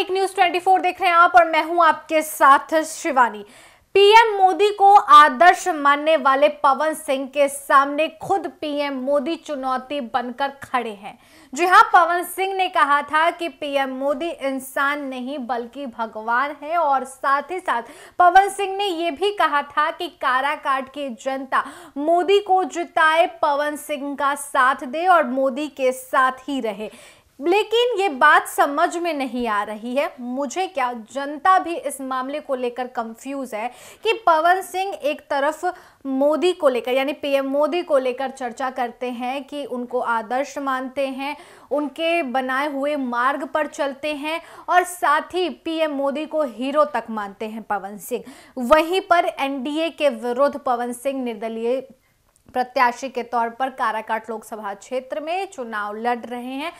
एक न्यूज 24 देख रहे हैं आप और मैं हूं आपके साथ शिवानी पीएम मोदी को आदर्श मानने वाले पवन सिंह के सामने खुद पीएम मोदी चुनौती बनकर खड़े हैं जी हाँ पवन सिंह ने कहा था कि पीएम मोदी इंसान नहीं बल्कि भगवान है और साथ ही साथ पवन सिंह ने यह भी कहा था कि काराकाट की जनता मोदी को जिताए पवन सिंह का साथ दे और मोदी के साथ ही रहे लेकिन ये बात समझ में नहीं आ रही है मुझे क्या जनता भी इस मामले को लेकर कंफ्यूज है कि पवन सिंह एक तरफ मोदी को लेकर यानी पीएम मोदी को लेकर चर्चा करते हैं कि उनको आदर्श मानते हैं उनके बनाए हुए मार्ग पर चलते हैं और साथ ही पीएम मोदी को हीरो तक मानते हैं पवन सिंह वहीं पर एनडीए के विरुद्ध पवन सिंह निर्दलीय प्रत्याशी के तौर पर काराकाट लोकसभा क्षेत्र में चुनाव लड़ रहे हैं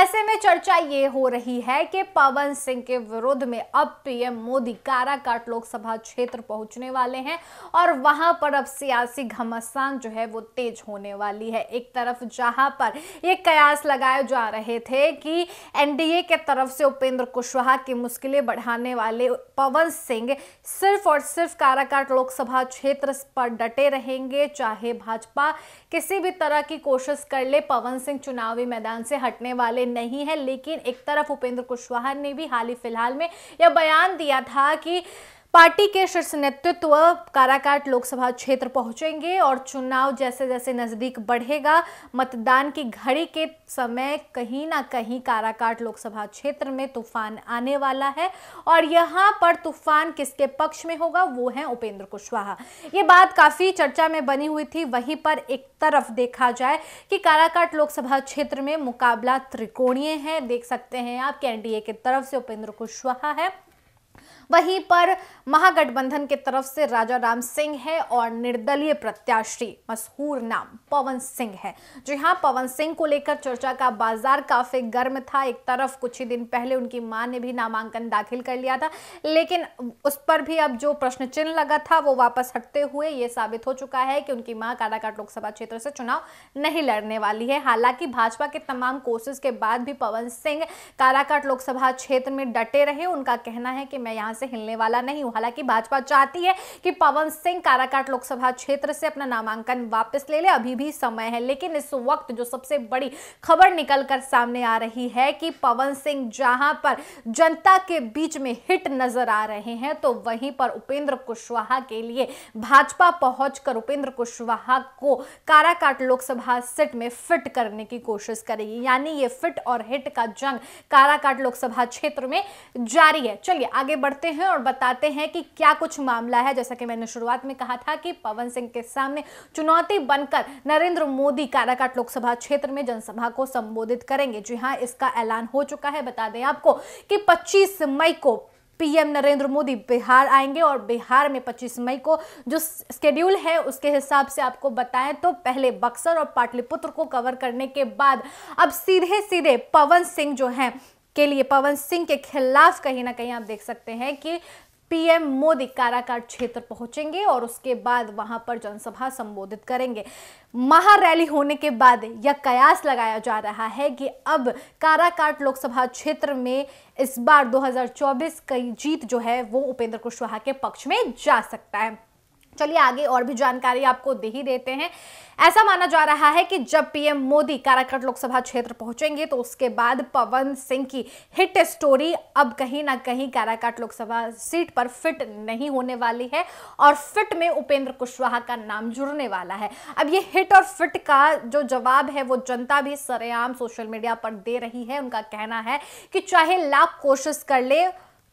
ऐसे में चर्चा ये हो रही है कि पवन सिंह के विरोध में अब पीएम मोदी काराकाट लोकसभा क्षेत्र पहुंचने वाले हैं और वहां पर अब सियासी घमासान जो है वो तेज होने वाली है एक तरफ जहां पर ये कयास लगाए जा रहे थे कि एनडीए के तरफ से उपेंद्र कुशवाहा की मुश्किलें बढ़ाने वाले पवन सिंह सिर्फ और सिर्फ काराकाट लोकसभा क्षेत्र पर डटे रहेंगे चाहे भाजपा किसी भी तरह की कोशिश कर ले पवन सिंह चुनावी मैदान से हटने वाले नहीं है लेकिन एक तरफ उपेंद्र कुशवाहा ने भी हाल ही फिलहाल में यह बयान दिया था कि पार्टी के शीर्ष नेतृत्व काराकाट लोकसभा क्षेत्र पहुंचेंगे और चुनाव जैसे जैसे नजदीक बढ़ेगा मतदान की घड़ी के समय कहीं ना कहीं काराकाट लोकसभा क्षेत्र में तूफान आने वाला है और यहाँ पर तूफान किसके पक्ष में होगा वो है उपेंद्र कुशवाहा ये बात काफी चर्चा में बनी हुई थी वहीं पर एक तरफ देखा जाए कि काराकाट लोकसभा क्षेत्र में मुकाबला त्रिकोणीय है देख सकते हैं आप एनडीए की तरफ से उपेंद्र कुशवाहा है वहीं पर महागठबंधन के तरफ से राजा राम सिंह है और निर्दलीय प्रत्याशी मशहूर नाम पवन सिंह है जो हाँ पवन सिंह को लेकर चर्चा का बाजार काफी गर्म था एक तरफ कुछ ही दिन पहले उनकी मां ने भी नामांकन दाखिल कर लिया था लेकिन उस पर भी अब जो प्रश्न चिन्ह लगा था वो वापस हटते हुए ये साबित हो चुका है कि उनकी मां काराकाट लोकसभा क्षेत्र से चुनाव नहीं लड़ने वाली है हालांकि भाजपा के तमाम कोशिश के बाद भी पवन सिंह काराकाट लोकसभा क्षेत्र में डटे रहे उनका कहना है कि मैं यहाँ से हिलने वाला नहीं हालांकि भाजपा चाहती है कि पवन सिंह काराकाट लोकसभा क्षेत्र से अपना नामांकन वापस ले ले अभी भी समय है लेकिन इस वक्त जो सबसे बड़ी खबर निकलकर सामने आ रही है कि पवन सिंह जहां पर जनता के बीच में हिट नजर आ रहे हैं तो वहीं पर उपेंद्र कुशवाहा के लिए भाजपा पहुंचकर उपेंद्र कुशवाहा को काराकाट लोकसभा सीट में फिट करने की कोशिश करेगी यानी ये फिट और हिट का जंग काराकाट लोकसभा क्षेत्र में जारी है चलिए आगे बढ़ते करते हैं और बताते हैं कि क्या कुछ मामला है जैसा कि मैंने शुरुआत में कहा था कि पवन सिंह के सामने चुनौती बनकर नरेंद्र मोदी काराकाट लोकसभा क्षेत्र में जनसभा को संबोधित करेंगे जी हाँ इसका ऐलान हो चुका है बता दें आपको कि पच्चीस मई को पीएम नरेंद्र मोदी बिहार आएंगे और बिहार में 25 मई को जो स्केड्यूल है उसके हिसाब से आपको बताएं तो पहले बक्सर और पाटलिपुत्र को कवर करने के बाद अब सीधे सीधे पवन सिंह जो हैं के लिए पवन सिंह के खिलाफ कहीं ना कहीं आप देख सकते हैं कि पीएम मोदी काराकाट क्षेत्र पहुंचेंगे और उसके बाद वहां पर जनसभा संबोधित करेंगे महारैली होने के बाद यह कयास लगाया जा रहा है कि अब काराकाट लोकसभा क्षेत्र में इस बार 2024 की जीत जो है वो उपेंद्र कुशवाहा के पक्ष में जा सकता है चलिए आगे और भी जानकारी आपको दे ही देते हैं ऐसा माना जा रहा है कि जब पीएम मोदी काराकट लोकसभा क्षेत्र पहुंचेंगे तो उसके बाद पवन सिंह की हिट स्टोरी अब कहीं ना कहीं काराकट लोकसभा सीट पर फिट नहीं होने वाली है और फिट में उपेंद्र कुशवाहा का नाम जुड़ने वाला है अब ये हिट और फिट का जो जवाब है वो जनता भी सरेआम सोशल मीडिया पर दे रही है उनका कहना है कि चाहे लाख कोशिश कर ले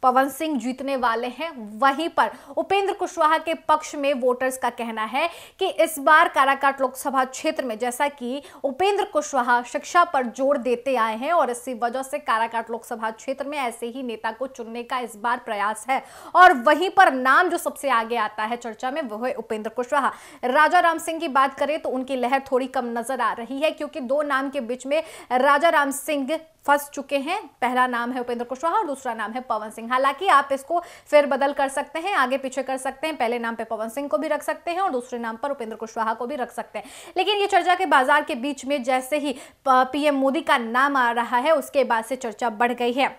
पवन सिंह जीतने वाले हैं वहीं पर उपेंद्र कुशवाहा के पक्ष में वोटर्स का कहना है कि इस बार काराकाट लोकसभा क्षेत्र में जैसा कि उपेंद्र कुशवाहा शिक्षा पर जोर देते आए हैं और इसी वजह से काराकाट लोकसभा क्षेत्र में ऐसे ही नेता को चुनने का इस बार प्रयास है और वहीं पर नाम जो सबसे आगे आता है चर्चा में वह है उपेंद्र कुशवाहा राजा राम सिंह की बात करें तो उनकी लहर थोड़ी कम नजर आ रही है क्योंकि दो नाम के बीच में राजा राम सिंह फंस चुके हैं पहला नाम है उपेंद्र कुशवाहा और दूसरा नाम है पवन सिंह हालांकि आप इसको फिर बदल कर सकते हैं आगे पीछे कर सकते हैं पहले नाम पे पवन सिंह को भी रख सकते हैं और दूसरे नाम पर उपेंद्र कुशवाहा को भी रख सकते हैं लेकिन ये चर्चा के बाजार के बीच में जैसे ही पीएम मोदी का नाम आ रहा है उसके बाद से चर्चा बढ़ गई है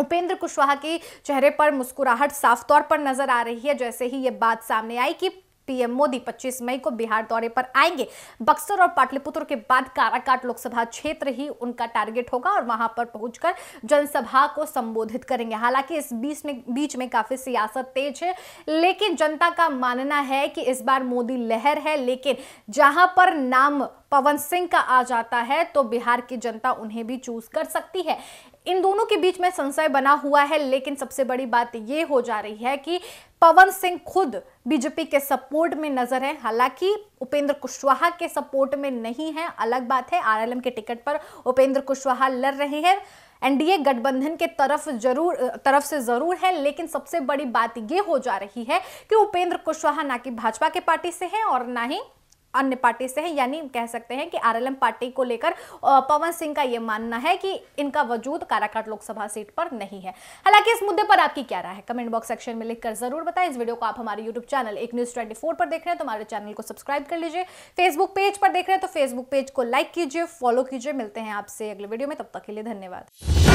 उपेंद्र कुशवाहा के चेहरे पर मुस्कुराहट साफ तौर पर नजर आ रही है जैसे ही ये बात सामने आई कि पीएम मोदी 25 मई को बिहार दौरे पर आएंगे बक्सर और पाटलिपुत्र के बाद काराकाट लोकसभा क्षेत्र ही उनका टारगेट होगा और वहां पर पहुंचकर जनसभा को संबोधित करेंगे हालांकि इस बीच में बीच में काफी सियासत तेज है लेकिन जनता का मानना है कि इस बार मोदी लहर है लेकिन जहां पर नाम पवन सिंह का आ जाता है तो बिहार की जनता उन्हें भी चूज कर सकती है इन दोनों के बीच में संशय बना हुआ है लेकिन सबसे बड़ी बात यह हो जा रही है कि पवन सिंह खुद बीजेपी के सपोर्ट में नजर है हालांकि उपेंद्र कुशवाहा के सपोर्ट में नहीं है अलग बात है आरएलएम के टिकट पर उपेंद्र कुशवाहा लड़ रहे हैं एनडीए गठबंधन के तरफ जरूर तरफ से जरूर है लेकिन सबसे बड़ी बात यह हो जा रही है कि उपेंद्र कुशवाहा ना कि भाजपा के पार्टी से है और ना ही अन्य पार्टी से है यानी कह सकते हैं कि आरएलएम पार्टी को लेकर पवन सिंह का यह मानना है कि इनका वजूद काराकाट लोकसभा सीट पर नहीं है हालांकि इस मुद्दे पर आपकी क्या राय है कमेंट बॉक्स सेक्शन में लिखकर जरूर बताएं इस वीडियो को आप हमारे यूट्यूब चैनल एक न्यूज ट्वेंटी पर देख रहे हैं तो हमारे चैनल को सब्सक्राइब कर लीजिए फेसबुक पेज पर देख रहे हैं तो फेसबुक पेज को लाइक कीजिए फॉलो कीजिए मिलते हैं आपसे अगले वीडियो में तब तक के लिए धन्यवाद